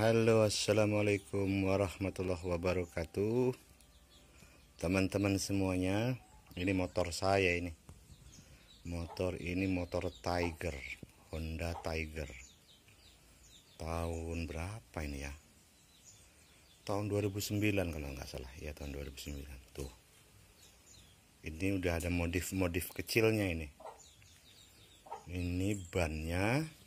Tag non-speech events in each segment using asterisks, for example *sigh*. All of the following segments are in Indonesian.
Halo assalamualaikum warahmatullahi wabarakatuh Teman-teman semuanya Ini motor saya ini Motor ini motor Tiger Honda Tiger Tahun berapa ini ya Tahun 2009 kalau nggak salah Ya tahun 2009 Tuh Ini udah ada modif-modif kecilnya ini Ini bannya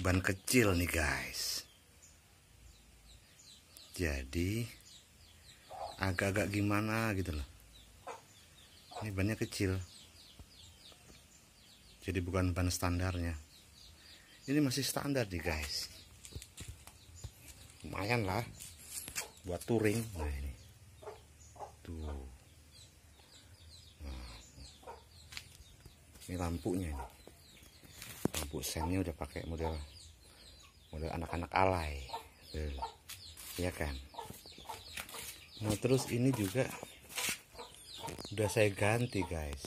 ban kecil nih guys jadi agak-agak gimana gitu loh ini bannya kecil jadi bukan ban standarnya ini masih standar nih guys lumayan lah buat touring nah ini tuh nah. ini lampunya ini lampu sennya udah pakai model model anak-anak alay Iya kan nah terus ini juga udah saya ganti guys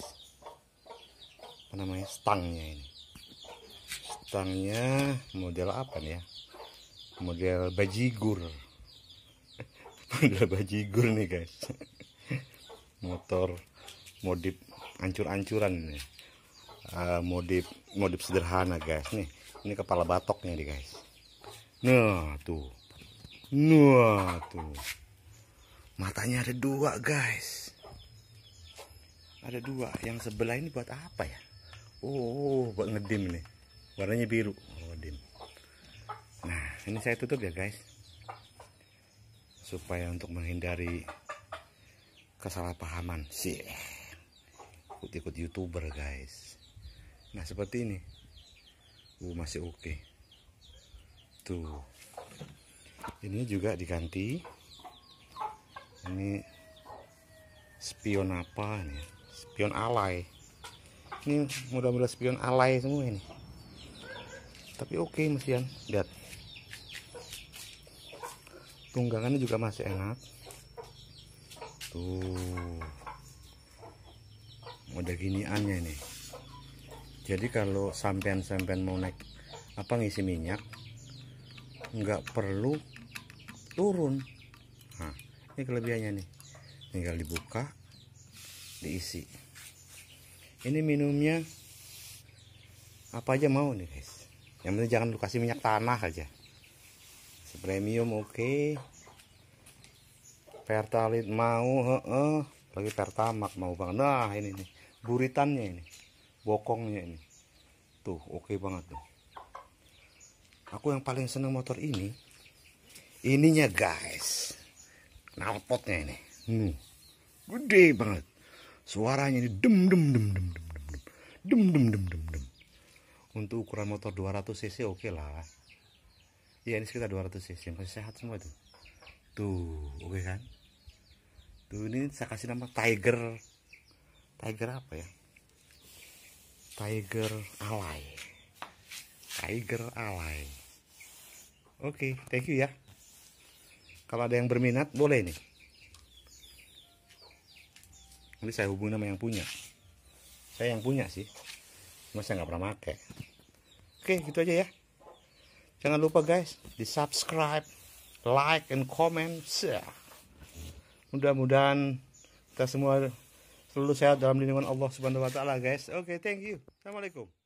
apa namanya stangnya ini stangnya model apa nih ya model bajigur *laughs* model bajigur nih guys *laughs* motor modif ancur-ancuran ini Eh, modif modif sederhana guys nih ini kepala batoknya nih guys nah tuh nah tuh matanya ada dua guys ada dua yang sebelah ini buat apa ya oh buat ngedim nih warnanya biru oh, ngedim nah ini saya tutup ya guys supaya untuk menghindari kesalahpahaman sih ikut-ikut youtuber guys Nah seperti ini. Uh, masih oke. Okay. Tuh. Ini juga diganti. Ini spion apa nih? Spion alay. Ini mudah-mudahan spion alay semua ini. Tapi oke okay, mesian. Lihat. Tunggangannya juga masih enak. Tuh. Udah giniannya ini jadi kalau sampean-sampean mau naik apa ngisi minyak nggak perlu turun nah, ini kelebihannya nih tinggal dibuka diisi ini minumnya apa aja mau nih guys yang penting jangan lu kasih minyak tanah aja premium oke okay. pertalit mau he -he. lagi pertamak mau banget nah ini nih buritannya ini bokongnya ini tuh oke okay banget tuh aku yang paling seneng motor ini ininya guys knalpotnya ini hmm. gede banget suaranya ini dem dem dem dem dem dem dem dem dem dem dem untuk ukuran motor 200 cc oke okay lah ya ini sekitar 200 cc masih sehat semua tuh tuh oke okay kan tuh ini saya kasih nama tiger tiger apa ya tiger alay tiger alay oke okay, thank you ya kalau ada yang berminat boleh nih nanti saya hubungi sama yang punya saya yang punya sih cuma saya nggak pernah pakai oke okay, gitu aja ya jangan lupa guys di subscribe like and comment mudah-mudahan kita semua selalu sehat dalam lindungan Allah Subhanahu wa taala guys. Oke, okay, thank you. Assalamualaikum.